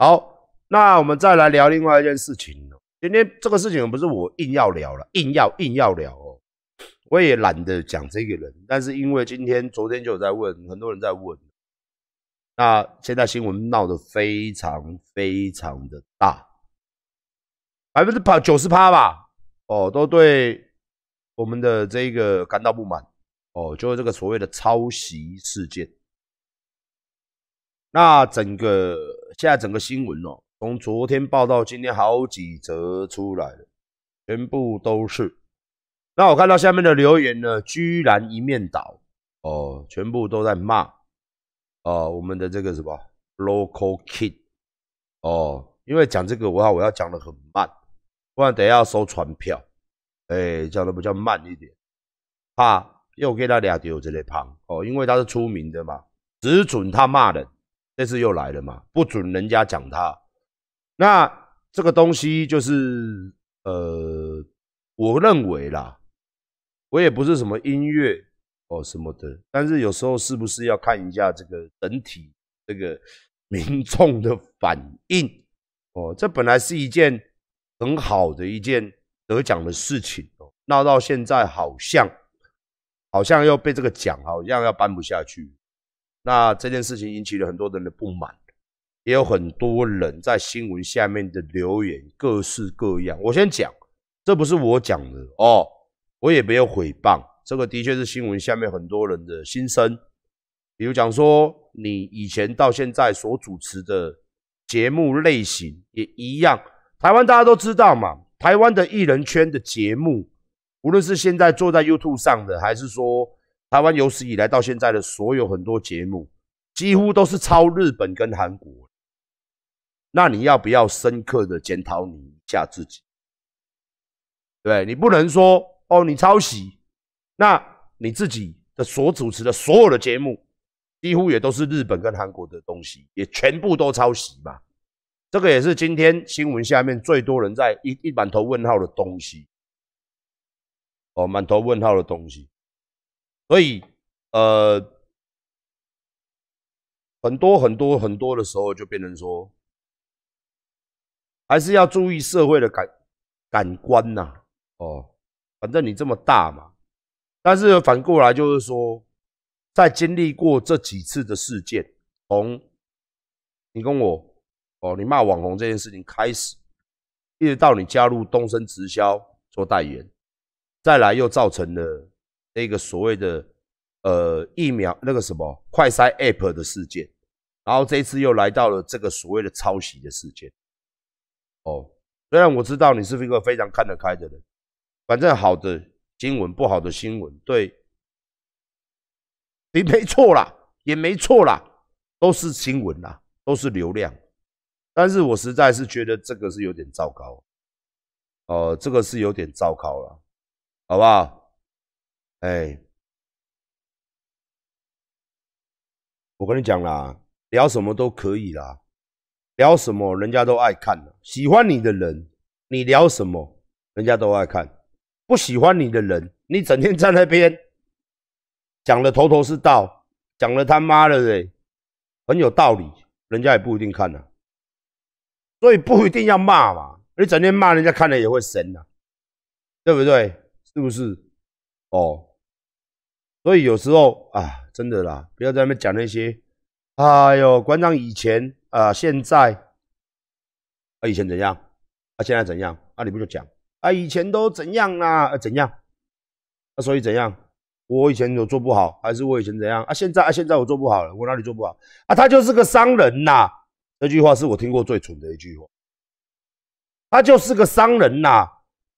好，那我们再来聊另外一件事情哦。今天这个事情不是我硬要聊了，硬要硬要聊哦。我也懒得讲这个人，但是因为今天、昨天就有在问，很多人在问。那现在新闻闹得非常非常的大，百分之八九十趴吧，哦，都对我们的这个感到不满，哦，就是这个所谓的抄袭事件。那整个。现在整个新闻哦，从昨天报道，今天好几则出来了，全部都是。那我看到下面的留言呢，居然一面倒哦，全部都在骂啊我们的这个什么 local kid 哦，因为讲这个我要我要讲的很慢，不然等下要收传票，哎，讲的比较慢一点。啊，又给他俩丢这里旁哦，因为他是出名的嘛，只准他骂人。这次又来了嘛？不准人家讲他，那这个东西就是呃，我认为啦，我也不是什么音乐哦什么的，但是有时候是不是要看一下这个整体这个民众的反应哦？这本来是一件很好的一件得奖的事情哦，闹到现在好像好像要被这个奖好像要搬不下去。那这件事情引起了很多人的不满，也有很多人在新闻下面的留言各式各样。我先讲，这不是我讲的哦，我也没有诽谤。这个的确是新闻下面很多人的心声。比如讲说，你以前到现在所主持的节目类型也一样。台湾大家都知道嘛，台湾的艺人圈的节目，无论是现在坐在 YouTube 上的，还是说。台湾有史以来到现在的所有很多节目，几乎都是抄日本跟韩国。那你要不要深刻的检讨你一下自己？对你不能说哦，你抄袭，那你自己的所主持的所有的节目，几乎也都是日本跟韩国的东西，也全部都抄袭嘛？这个也是今天新闻下面最多人在一一满头问号的东西。哦，满头问号的东西。所以，呃，很多很多很多的时候，就变成说，还是要注意社会的感感官呐。哦，反正你这么大嘛。但是反过来就是说，在经历过这几次的事件，从你跟我哦，你骂网红这件事情开始，一直到你加入东升直销做代言，再来又造成了。那个所谓的呃疫苗那个什么快筛 App 的事件，然后这一次又来到了这个所谓的抄袭的事件。哦，虽然我知道你是一个非常看得开的人，反正好的新闻、不好的新闻，对，你没错啦，也没错啦，都是新闻啦，都是流量。但是我实在是觉得这个是有点糟糕，哦，这个是有点糟糕了，好不好？哎，我跟你讲啦，聊什么都可以啦，聊什么人家都爱看的。喜欢你的人，你聊什么人家都爱看；不喜欢你的人，你整天在那边讲的头头是道，讲的他妈的很有道理，人家也不一定看呐。所以不一定要骂嘛，你整天骂人家看了也会神呐，对不对？是不是？哦。所以有时候啊，真的啦，不要在那边讲那些。哎呦，馆长以前啊，现在啊，以前怎样？啊，现在怎样？那你不就讲啊？以前都怎样啦？怎样？那所以怎样？我以前有做不好，还是我以前怎样？啊，现在啊，现在我做不好了，我哪里做不好？啊，他就是个商人呐！这句话是我听过最蠢的一句话。他就是个商人呐！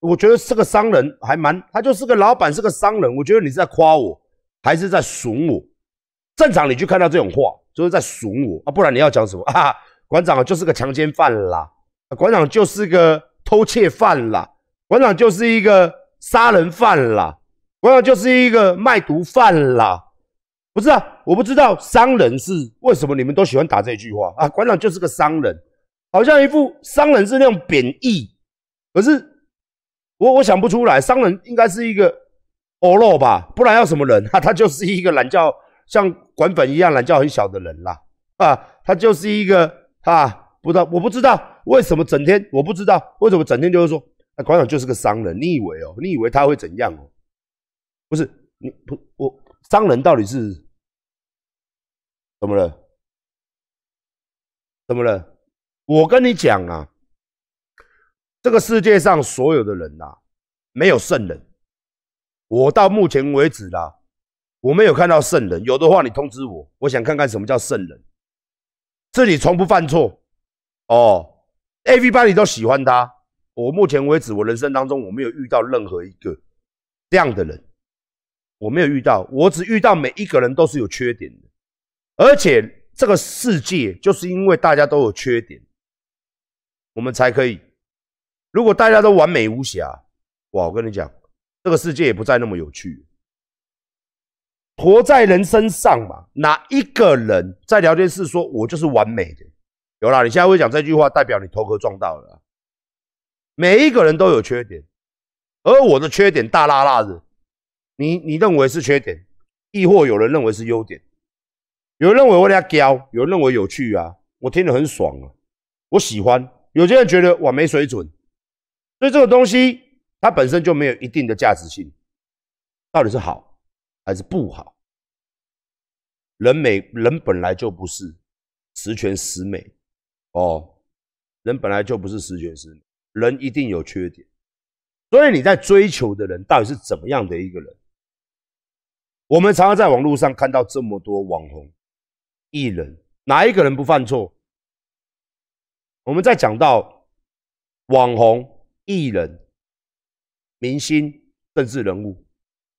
我觉得是个商人还蛮……他就是个老板，是个商人。我觉得你是在夸我。还是在损我？正常，你去看到这种话，就是在损我啊！不然你要讲什么啊？馆长就是个强奸犯啦，馆长就是个偷窃犯啦，馆长就是一个杀人犯啦，馆长就是一个卖毒犯啦。不是啊，我不知道商人是为什么你们都喜欢打这句话啊？馆长就是个商人，好像一副商人是那种贬义，可是我我想不出来，商人应该是一个。欧罗吧，不然要什么人？他 他就是一个懒觉，像管粉一样懒觉很小的人啦，啊，他就是一个啊，不知道我不知道为什么整天我不知道为什么整天就是说，那馆长就是个商人，你以为哦？你以为他会怎样哦？不是你不我商人到底是怎么了？怎么了？我跟你讲啊，这个世界上所有的人呐，没有圣人。我到目前为止啦，我没有看到圣人，有的话你通知我，我想看看什么叫圣人。这里从不犯错哦，everybody 都喜欢他。我目前为止，我人生当中我没有遇到任何一个这样的人，我没有遇到，我只遇到每一个人都是有缺点的，而且这个世界就是因为大家都有缺点，我们才可以。如果大家都完美无瑕，哇，我跟你讲。这个世界也不再那么有趣。活在人身上嘛，哪一个人在聊天室说我就是完美的？有啦，你现在会讲这句话，代表你头壳撞到了。每一个人都有缺点，而我的缺点大辣辣的。你你认为是缺点，亦或有人认为是优点？有人认为我那娇，有人认为有趣啊，我听得很爽啊，我喜欢。有些人觉得我没水准，所以这个东西。它本身就没有一定的价值性，到底是好还是不好？人美人本来就不是十全十美哦，人本来就不是十全十美，人一定有缺点。所以你在追求的人到底是怎么样的一个人？我们常常在网络上看到这么多网红、艺人，哪一个人不犯错？我们在讲到网红、艺人。明星、政治人物，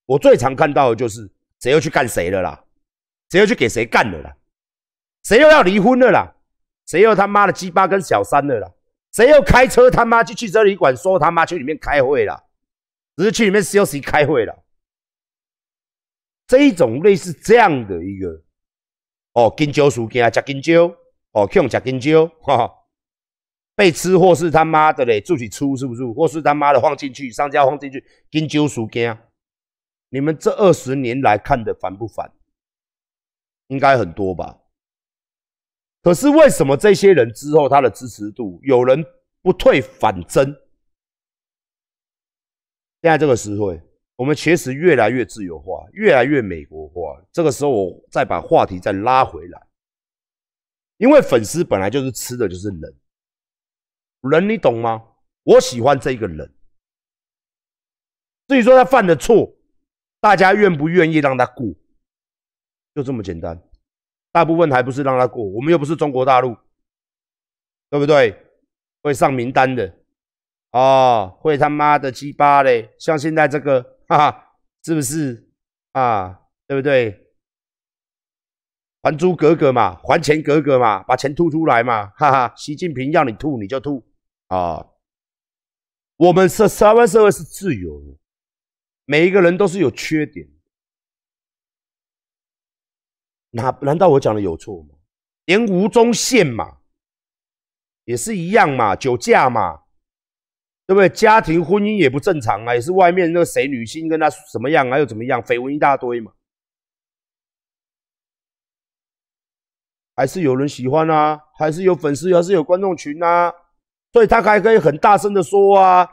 我最常看到的就是谁又去干谁了啦，谁又去给谁干了啦，谁又要离婚了啦，谁又他妈的鸡巴跟小三了啦，谁又开车他妈去汽车旅馆说他妈去里面开会啦，只是去里面休息开会了。这一种类似这样的一个，哦，金蕉给加吃金蕉，哦，吃用吃金蕉，哈。被吃货是他妈的嘞，自己出是不是？或是他妈的放进去，商家放进去，跟救鼠惊。你们这二十年来看的烦不烦？应该很多吧。可是为什么这些人之后他的支持度有人不退反增？现在这个社会，我们其实越来越自由化，越来越美国化。这个时候，我再把话题再拉回来，因为粉丝本来就是吃的就是人。人，你懂吗？我喜欢这个人。至于说他犯的错，大家愿不愿意让他过，就这么简单。大部分还不是让他过，我们又不是中国大陆，对不对？会上名单的，哦，会他妈的鸡巴嘞！像现在这个，哈哈，是不是啊？对不对？还珠格格嘛，还钱格格嘛，把钱吐出来嘛，哈哈！习近平要你吐你就吐。啊，我们是社湾社会是自由的，每一个人都是有缺点那难道我讲的有错吗？连吴宗宪嘛，也是一样嘛，酒驾嘛，对不对？家庭婚姻也不正常啊，也是外面那个谁女性跟他怎么样啊，又怎么样？绯闻一大堆嘛，还是有人喜欢啊，还是有粉丝，还是有观众群啊？所以他还可以很大声的说啊，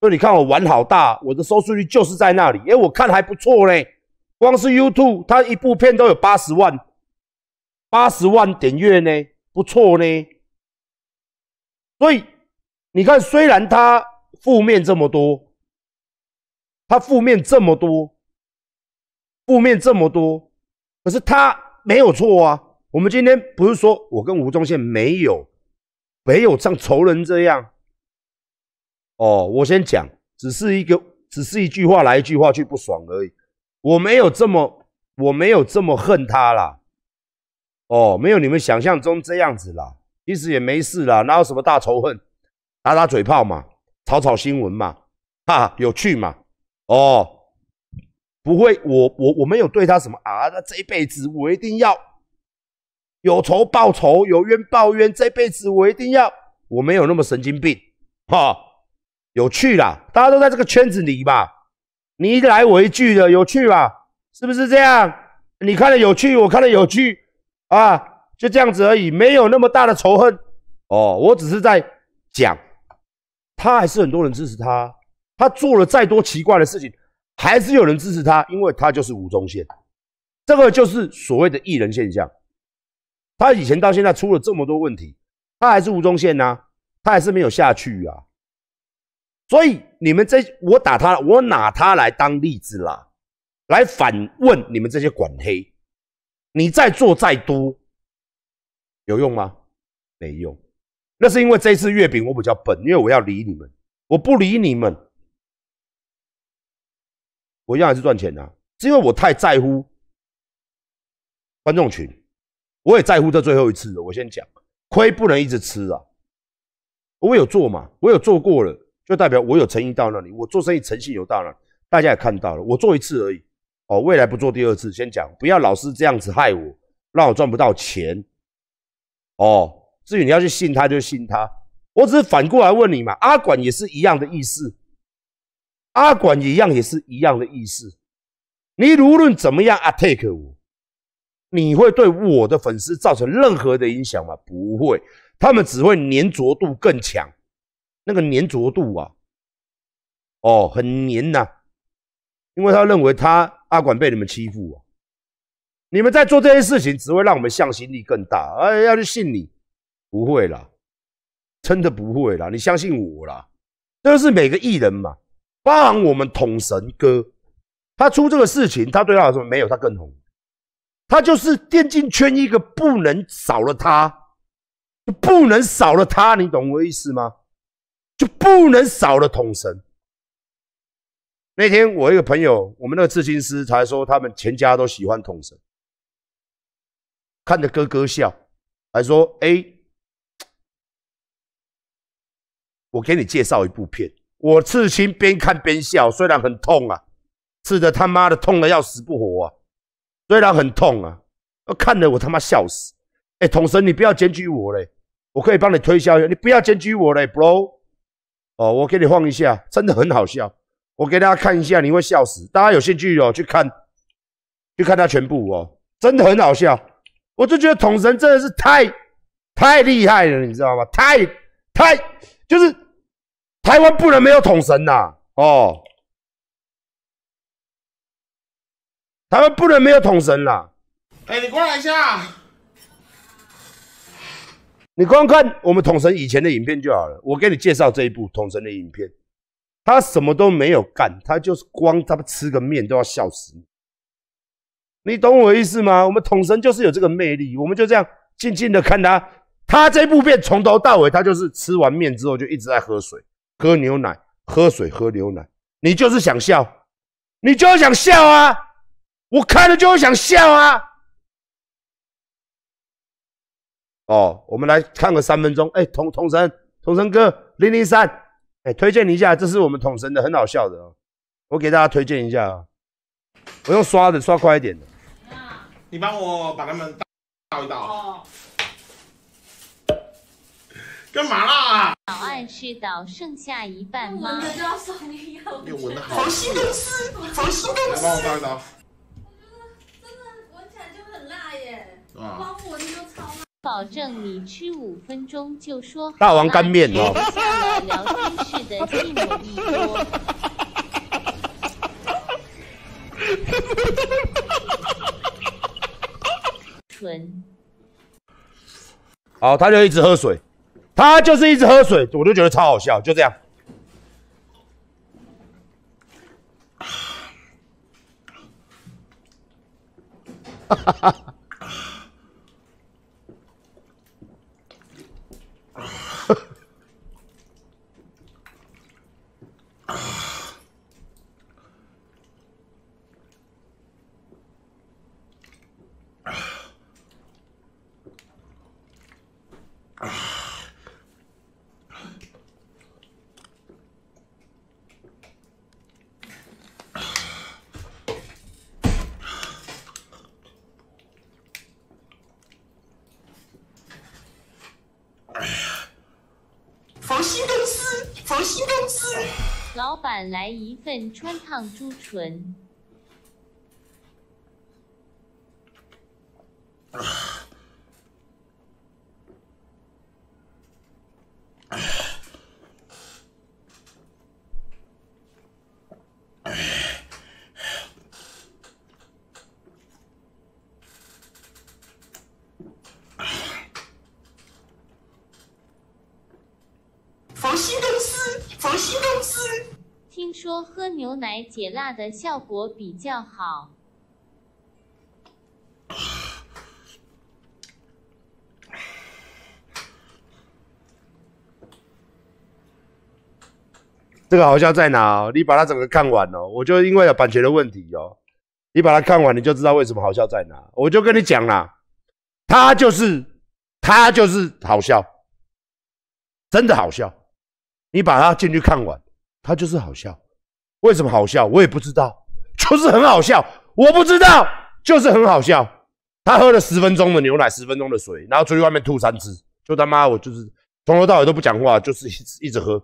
说你看我玩好大，我的收视率就是在那里，因为我看还不错嘞。光是 YouTube，他一部片都有八十万，八十万点阅呢，不错呢。所以你看，虽然他负面这么多，他负面这么多，负面这么多，可是他没有错啊。我们今天不是说我跟吴宗宪没有。没有像仇人这样，哦，我先讲，只是一个，只是一句话来一句话去不爽而已，我没有这么，我没有这么恨他啦，哦，没有你们想象中这样子啦，其实也没事啦，哪有什么大仇恨，打打嘴炮嘛，炒炒新闻嘛，哈，有趣嘛，哦，不会，我我我没有对他什么啊，那这一辈子我一定要。有仇报仇，有冤报冤。这辈子我一定要，我没有那么神经病，哈，有趣啦！大家都在这个圈子里吧，你一来我一句的，有趣吧？是不是这样？你看的有趣，我看的有趣，啊，就这样子而已，没有那么大的仇恨哦。我只是在讲，他还是很多人支持他，他做了再多奇怪的事情，还是有人支持他，因为他就是吴宗宪，这个就是所谓的艺人现象。他以前到现在出了这么多问题，他还是吴宗宪呐，他还是没有下去啊。所以你们这我打他，我拿他来当例子啦，来反问你们这些管黑，你再做再多有用吗？没用。那是因为这次月饼我比较笨，因为我要理你们，我不理你们，我一样还是赚钱的，是因为我太在乎观众群。我也在乎这最后一次，我先讲，亏不能一直吃啊！我有做嘛，我有做过了，就代表我有诚意到那里，我做生意诚信有到那，大家也看到了，我做一次而已，哦，未来不做第二次，先讲，不要老是这样子害我，让我赚不到钱，哦，至于你要去信他，就信他，我只是反过来问你嘛，阿管也是一样的意思，阿管一样也是一样的意思，你无论怎么样，阿 take 我。你会对我的粉丝造成任何的影响吗？不会，他们只会粘着度更强。那个粘着度啊，哦，很黏呐。因为他认为他阿管被你们欺负啊，你们在做这些事情只会让我们向心力更大啊。要去信你，不会啦，真的不会啦。你相信我啦。这是每个艺人嘛，包含我们统神哥，他出这个事情，他对他来说没有，他更红。他就是电竞圈一个不能少了他，就不能少了他，你懂我意思吗？就不能少了统神。那天我一个朋友，我们那个刺青师才说他们全家都喜欢统神，看着咯咯笑，还说：哎，我给你介绍一部片，我刺青边看边笑，虽然很痛啊，刺的他妈的痛的要死不活啊。所以他很痛啊，看的我他妈笑死！哎，统神你不要检举我嘞，我可以帮你推销，你不要检举我嘞，bro。哦，我给你放一下，真的很好笑，我给大家看一下，你会笑死。大家有兴趣哦，去看，去看他全部哦，真的很好笑。我就觉得统神真的是太太厉害了，你知道吗？太太就是台湾不能没有统神呐，哦。他们不能没有统神啦！哎，你过来一下，你光看我们统神以前的影片就好了。我给你介绍这一部统神的影片，他什么都没有干，他就是光他不吃个面都要笑死你。你懂我意思吗？我们统神就是有这个魅力，我们就这样静静的看他，他这部片从头到尾，他就是吃完面之后就一直在喝水、喝牛奶、喝水、喝牛奶，你就是想笑，你就是想笑啊！我看了就会想笑啊！哦，我们来看个三分钟。哎，统统神，统神哥，零零三，哎，推荐你一下，这是我们统神的，很好笑的哦。我给大家推荐一下啊，我用刷的，刷快一点的。你帮我把他们倒一倒啊？干嘛啦？答案是倒剩下一半吗？你们就要送礼物？放心公司，放心公司，帮我倒一倒。保证你吃五分钟就说。大王干面哦。的纯。好，他就一直喝水，他就是一直喝水，我都觉得超好笑，就这样。哈哈哈。老板，来一份川烫猪唇。说喝牛奶解辣的效果比较好。这个好笑在哪？你把它整个看完哦。我就因为版权的问题哦，你把它看完，你就知道为什么好笑在哪。我就跟你讲啦，他就是他就是好笑，真的好笑。你把它进去看完，他就是好笑。为什么好笑？我也不知道，就是很好笑。我不知道，就是很好笑。他喝了十分钟的牛奶，十分钟的水，然后出去外面吐三次，就他妈我就是从头到尾都不讲话，就是一直一直喝，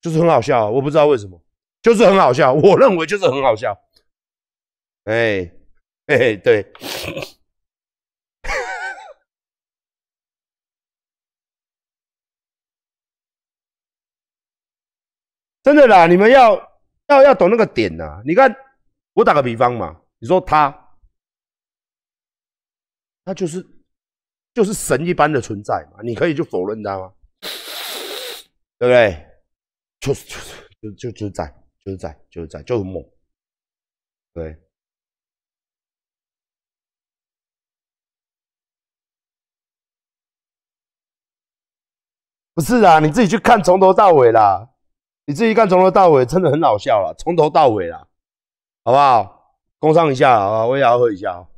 就是很好笑。我不知道为什么，就是很好笑。我认为就是很好笑。哎，嘿嘿，对，真的啦，你们要。要要懂那个点呐，你看，我打个比方嘛，你说他，他就是，就是神一般的存在嘛，你可以就否认他吗？对不对？就是就是就就就在就是在就是在就是梦。对。不是啊，你自己去看，从头到尾啦。你自己看，从头到尾，真的很好笑了，从头到尾啦，好不好？工商一下，啊，我也要喝一下。